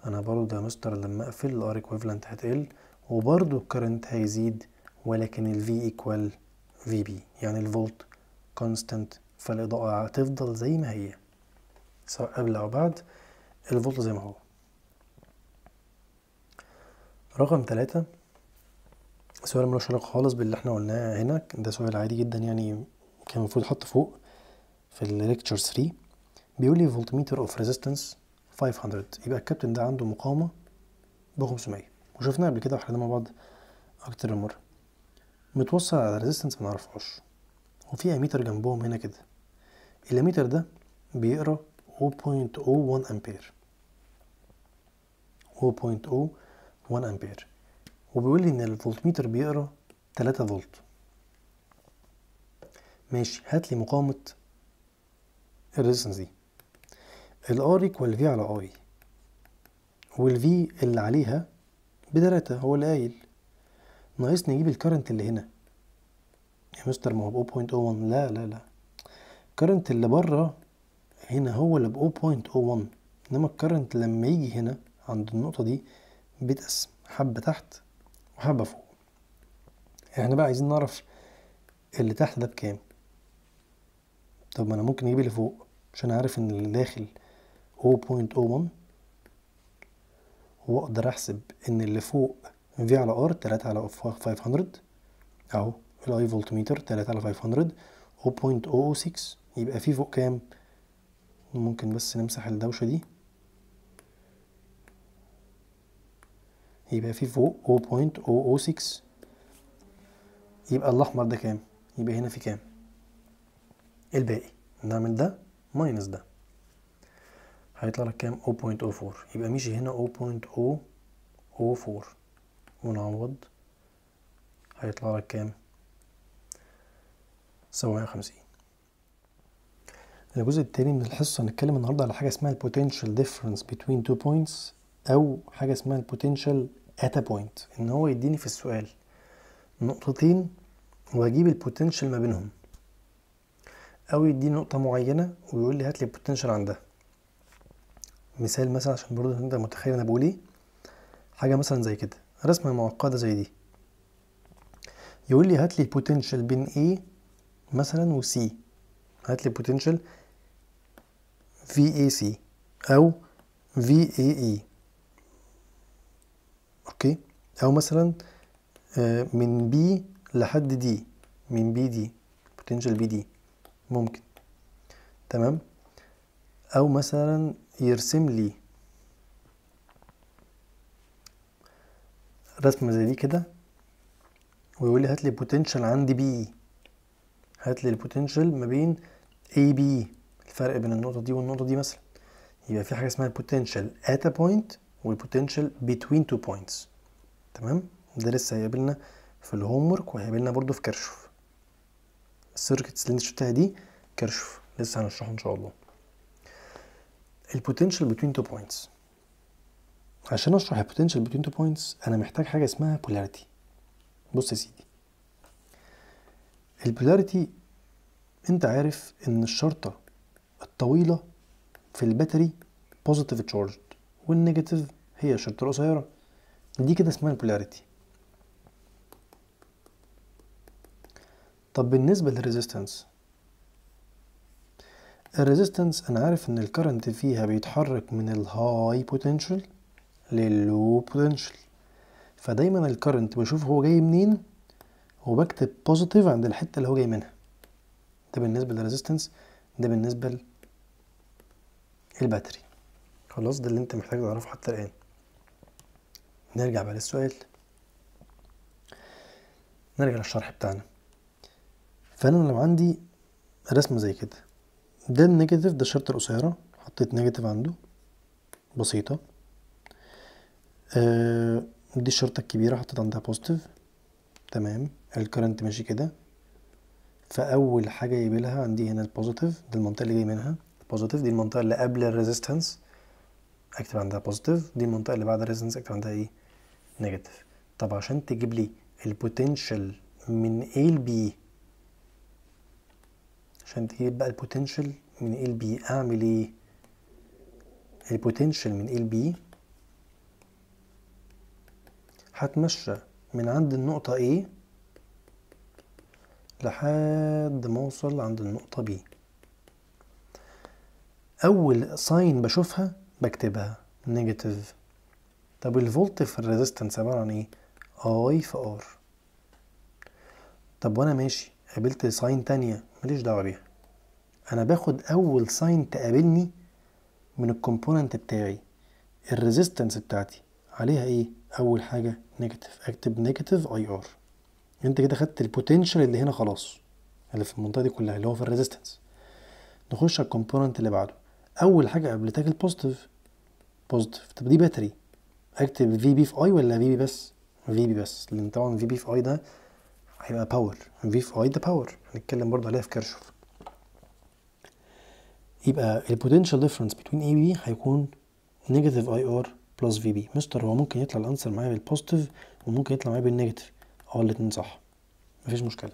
انا برضو يا مستر لما اقفل الار ايكويفالنت هتقل وبرضو الكرنت هيزيد ولكن الفي ايكوال في بي يعني الفولت كونستانت فالاضاءه هتفضل زي ما هي سواء قبل او بعد الفولت زي ما هو رقم ثلاثة سؤال ملوش علاقة خالص باللي احنا قلناه هنا ده سؤال عادي جدا يعني كان المفروض يتحط فوق في الليكتشر 3 بيقول لي فولتميتر اوف ريزيستنس 500 يبقى الكابتن ده عنده مقاومة ب 500 وشفنا قبل كده وحليناها مع بعض أكتر من مرة متوصل على ريزيستنس منعرفهاش وفي أميتر جنبهم هنا كده الأميتر ده بيقرا 0.01 أمبير 0.01 أمبير وبيقول لي ان الفولتميتر بيقرا 3 فولت ماشي هات لي مقاومه الريزنس دي الار يكوال في على اي والفي اللي عليها بتلاتة هو اللي قايل ناقصني نجيب الكرنت اللي هنا يا مستر ما هو ب 0.01 لا لا لا الكرنت اللي بره هنا هو اللي ب 0.01 انما الكرنت لما يجي هنا عند النقطة دي بيتقسم حبة تحت وحبة فوق احنا بقى عايزين نعرف اللي تحت ده بكام طب ما انا ممكن اجيب اللي فوق عشان عارف ان اللي داخل 0.01 واقدر احسب ان اللي فوق V على R 3 على 500 اهو الاي فولتميتر 3 على 500 0.006 يبقى في فوق كام ممكن بس نمسح الدوشه دي يبقى في فوق 0.006 يبقى الاحمر ده كام يبقى هنا في كام الباقي نعمل ده ماينس ده هيطلع لك كام 0.04 يبقى مشي هنا 0.004 ونعوض هيطلع لك كام 750 الجزء التاني من الحصة هنتكلم النهاردة على حاجة اسمها البوتنشال ديفرنس بين تو بوينتس او حاجه اسمها البوتنشال اتا بوينت ان هو يديني في السؤال نقطتين واجيب البوتنشال ما بينهم او يديني نقطه معينه ويقول لي هات لي البوتنشال عندها مثال مثلا عشان برضه انت متخيل انا بقول ايه حاجه مثلا زي كده رسمه معقده زي دي يقول لي هات لي بوتنشال بين A مثلا و C هات لي بوتنشال VAC او VAE أو مثلا آه، من بي لحد دي من بي دي بوتنشال بي دي ممكن تمام أو مثلا يرسم لي رسمة زي دي كده ويقول لي هات لي بوتنشال عند بي هات لي البوتنشال ما بين اي بي الفرق بين النقطة دي والنقطة دي مثلا يبقى في حاجة اسمها البوتنشال at a point والبوتنشال between two points تمام ده لسه هيقابلنا في الهوم ورك وهيقابلنا برده في كرشف السيركتس اللي انت شفتها دي كرشف لسه هنشرحه ان شاء الله البوتنشال بتوين تو بوينتس عشان اشرح البوتنشال بتوين تو بوينتس انا محتاج حاجه اسمها بولاريتي بص يا سيدي البولاريتي انت عارف ان الشرطه الطويله في الباتري بوزيتيف تشارج والنيجاتيف هي الشرطه القصيره دي كده اسمها البولاريتي طب بالنسبة للريزيستنس الريزيستنس انا عارف ان الكرنت فيها بيتحرك من الهاي بوتنشال للو بوتنشال فدايما الكرنت بشوف هو جاي منين وبكتب بوزيتيف عند الحته اللي هو جاي منها ده بالنسبه للريزيستنس ده بالنسبه للباتري خلاص ده اللي انت محتاج تعرفه حتى الان نرجع بقى للسؤال نرجع للشرح بتاعنا فانا لو عندي رسمة زي كده ده النيجاتيف ده الشرطة القصيرة حطيت نيجاتيف عنده بسيطة آه دي الشرطة الكبيرة حطيت عندها بوزيتيف تمام الكرنت ماشي كده فأول حاجة يقابلها عندي هنا البوزيتيف دي المنطقة اللي جاي منها البوزيتيف دي المنطقة اللي قبل الريزيستنس اكتب عندها بوزيتيف دي المنطقة اللي بعد الريزيستنس اكتب عندها ايه نيجاتيف طب عشان تجيب لي البوتنشال من A ل B عشان تجيب بقى البوتنشال من A ل B اعمل ايه البوتنشال من A ل B هتمشى من عند النقطة A لحد ما اوصل عند النقطة B أول ساين بشوفها بكتبها نيجاتيف طب الفولت في الريزيستنس عبارة عن ايه؟ اي في ار طب وانا ماشي قابلت ساين تانية ماليش دعوة بيها انا باخد اول ساين تقابلني من الكومبوننت بتاعي الريزيستنس بتاعتي عليها ايه؟ اول حاجة نيجاتيف اكتب نيجاتيف اي ار انت كده خدت البوتنشال اللي هنا خلاص اللي في المنطقة دي كلها اللي هو في الريزيستنس نخش على الكومبوننت اللي بعده اول حاجة قابلتك البوزيتيف بوزيتيف طب دي باتري اكتب في بي في اي ولا في بي بس في بي بس لان طبعا في بي في اي ده هيبقى باور في في اي ده باور هنتكلم برضه عليها في كرشوف يبقى البوتنشال ديفرنس بين اي بي هيكون نيجاتيف اي ار بلس في بي مستر هو ممكن يطلع الانسر معايا بالبوزيتيف وممكن يطلع معايا بالنيجاتيف اه الاتنين صح مفيش مشكله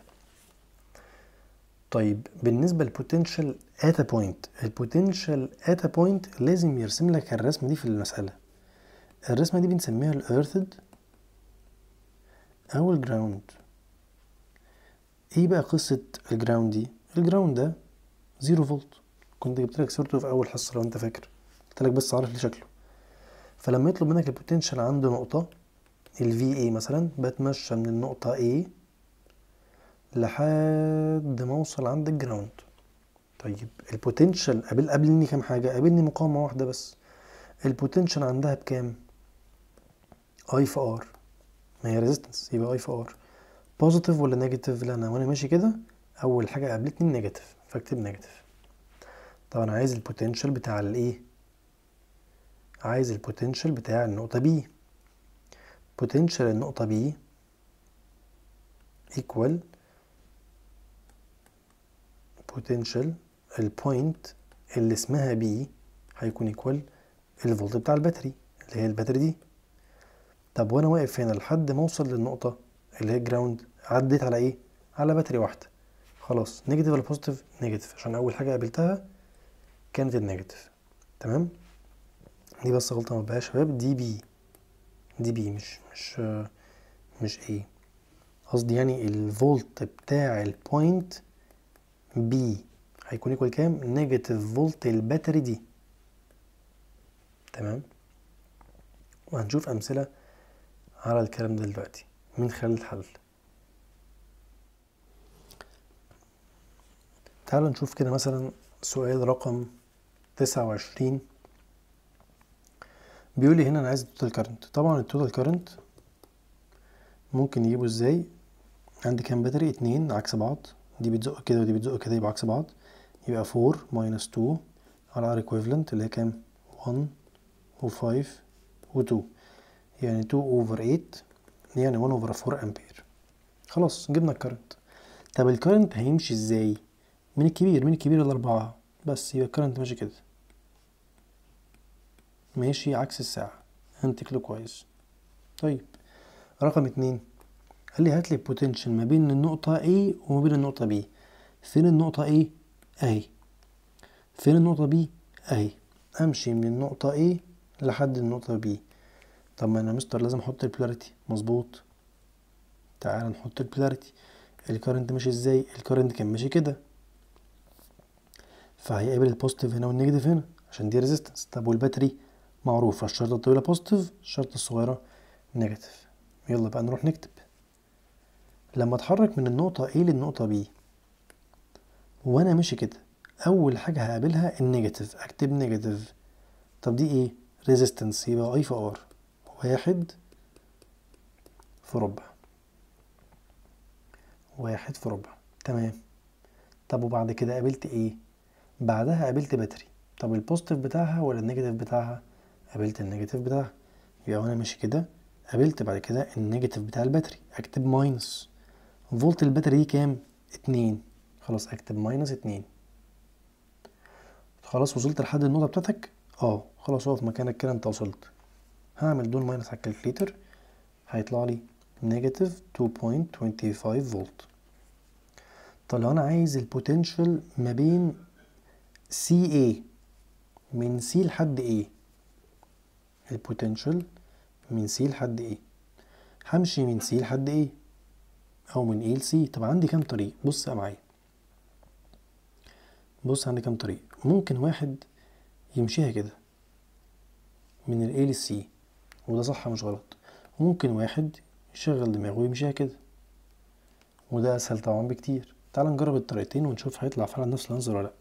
طيب بالنسبه للبوتنشال اتا بوينت البوتنشال اتا بوينت لازم يرسم لك الرسمه دي في المساله الرسمة دي بنسميها الارثد أو الجراوند ايه بقى قصة الجراوند دي؟ الجراوند ده زيرو فولت كنت جبت لك صورته في أول حصة لو أنت فاكر قلت لك بس عارف ليه شكله فلما يطلب منك البوتنشال عند نقطة ال VA مثلا بتمشى من النقطة A لحد ما أوصل عند الجراوند طيب البوتنشال قبل قابلني كام حاجة؟ قابلني مقاومة واحدة بس البوتنشال عندها بكام؟ اي في ار ما هي ريزيستنس يبقى اي في ار بوزيتيف ولا نيجاتيف لا انا وانا ماشي كده اول حاجه قابلتني نيجاتيف فاكتب نيجاتيف طب انا عايز البوتنشال بتاع الايه عايز البوتنشال بتاع النقطه بي بوتنشال النقطه بي equal potential البوينت اللي اسمها بي هيكون equal الفولت بتاع الباتري اللي هي الباتري دي طب وانا واقف هنا لحد ما اوصل للنقطه اللي هي الجراوند عديت على ايه على باتري واحده خلاص نيجاتيف ولا بوزيتيف نيجاتيف عشان اول حاجه قابلتها كانت النيجاتيف تمام دي بس غلطه ما شباب دي بي دي بي مش مش مش ايه قصدي يعني الفولت بتاع البوينت بي هيكون ايكوال كام نيجاتيف فولت الباتري دي تمام وهنشوف امثله على الكلام ده دلوقتي من خلال الحل تعالوا نشوف كده مثلا سؤال رقم تسعة وعشرين بيقول لي هنا انا عايز التوتال كارنت طبعا التوتال كارنت ممكن نجيبه ازاي عندي كام باتري اتنين عكس بعض دي بتزق كده ودي بتزق كده يبقى عكس بعض يبقى 4 ماينس 2 على ار equivalent اللي هي كام 1 و5 و2 يعني 2 اوفر 8 يعني 1 اوفر 4 امبير خلاص جبنا الكرنت طب الكرنت هيمشي ازاي من الكبير من الكبير ل 4 بس يبقى الكرنت ماشي كده ماشي عكس الساعة انت كلو كويس طيب رقم 2 قال لي هات لي بوتنشال ما بين النقطة A وما بين النقطة B فين النقطة A اهي فين النقطة B اهي امشي من النقطة A لحد النقطة B طب ما انا مستر لازم احط البولاريتي مظبوط تعال نحط البولاريتي الكرنت ماشي ازاي الكرنت كان ماشي كده فهيقابل البوزيتيف هنا والنيجاتيف هنا عشان دي ريزيستنس طب والباتري معروفه الشرطه الطويله بوزيتيف الشرطه الصغيره نيجاتيف يلا بقى نروح نكتب لما اتحرك من النقطه A للنقطه B وانا ماشي كده اول حاجه هقابلها النيجاتيف اكتب نيجاتيف طب دي ايه ريزيستنس يبقى اي في ار واحد في ربع واحد في ربع تمام طب وبعد كده قابلت ايه بعدها قابلت باتري طب البوزيتيف بتاعها ولا النيجاتيف بتاعها قابلت النيجاتيف بتاعها يبقى وانا ماشي كده قابلت بعد كده النيجاتيف بتاع الباتري اكتب ماينس فولت الباتري دي كام اتنين خلاص اكتب ماينس اتنين خلاص وصلت لحد النقطه بتاعتك اه خلاص اقف مكانك كده انت وصلت هعمل دول ماينس على الكالكليتر هيطلع لي نيجاتيف 2.25 فولت طب لو انا عايز البوتنشال ما بين سي اي من سي لحد اي البوتنشال من سي لحد اي همشي من سي لحد اي او من اي لسي طب عندي كام طريق بص يا معايا بص عندي كام طريق ممكن واحد يمشيها كده من الاي للسي وده صح مش غلط وممكن واحد يشغل دماغه ويمشيها كده وده اسهل طبعا بكتير تعال نجرب الطريقتين ونشوف هيطلع فعلا نفس الانظر ولا لا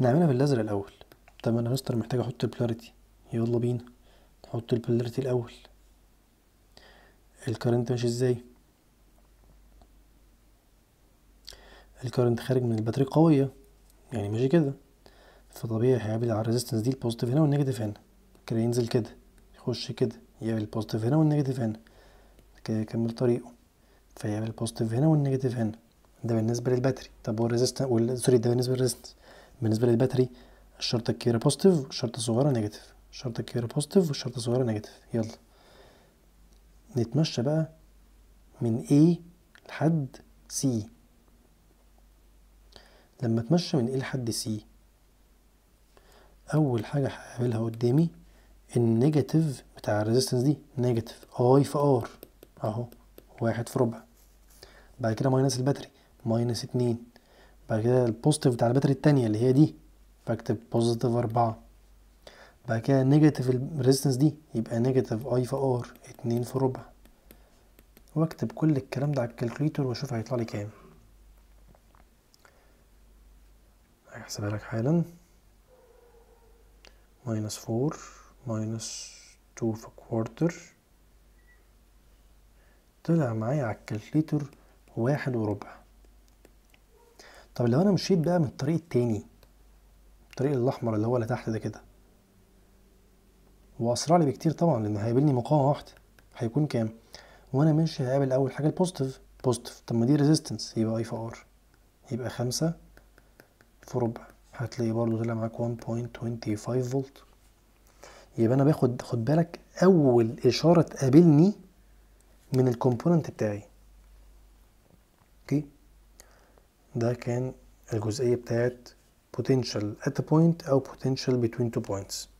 نعملها بالازرق الاول طب انا مستر محتاج احط البلاريتي يلا بينا نحط البلاريتي الاول الكرنت ماشي ازاي الكرنت خارج من البطارية قويه يعني ماشي كده فطبيعي هيقابل على الريزستنس دي البوزيتيف هنا والنيجاتيف هنا كده ينزل كده يخش كده يعمل البوزيتيف هنا والنيجاتيف هنا كده يكمل طريقه فيعمل البوزيتيف هنا والنيجاتيف هنا ده بالنسبه للباتري طب وال... سوري ده بالنسبه للريزيستنس بالنسبه للباتري الشرطه الكبيره بوزيتيف والشرطه الصغيره نيجاتيف الشرطه الكبيره بوزيتيف والشرطه الصغيره نيجاتيف يلا نتمشى بقى من A لحد C لما اتمشى من A لحد C أول حاجة هقابلها قدامي النيجاتيف بتاع الريزيستنس دي نيجاتيف اي في ار اهو واحد في ربع بعد كده ماينس الباتري ماينس اتنين بعد كده البوزيتيف بتاع الباتري التانية اللي هي دي فاكتب بوزيتيف أربعة بعد كده نيجاتيف الريزيستنس دي يبقى نيجاتيف اي في ار اتنين في ربع واكتب كل الكلام ده على الكالكوليتر واشوف هيطلع لي كام هحسبها لك حالا ماينس فور ماينس 2 في كوارتر طلع معايا على الكالكليتر واحد وربع طب لو انا مشيت بقى من الطريق التاني الطريق الاحمر اللي هو اللي تحت ده كده واسرع لي بكتير طبعا لان هيقابلني مقاومه واحده هيكون كام وانا ماشي هقابل اول حاجه البوزيتيف بوزيتيف طب ما دي ريزيستنس يبقى اي في ار يبقى خمسة في ربع هتلاقي برضو طلع معاك 1.25 فولت يبقى انا باخد خد بالك اول اشاره تقابلني من الكومبوننت بتاعي اوكي ده كان الجزئيه بتاعت potential at a point او potential between two points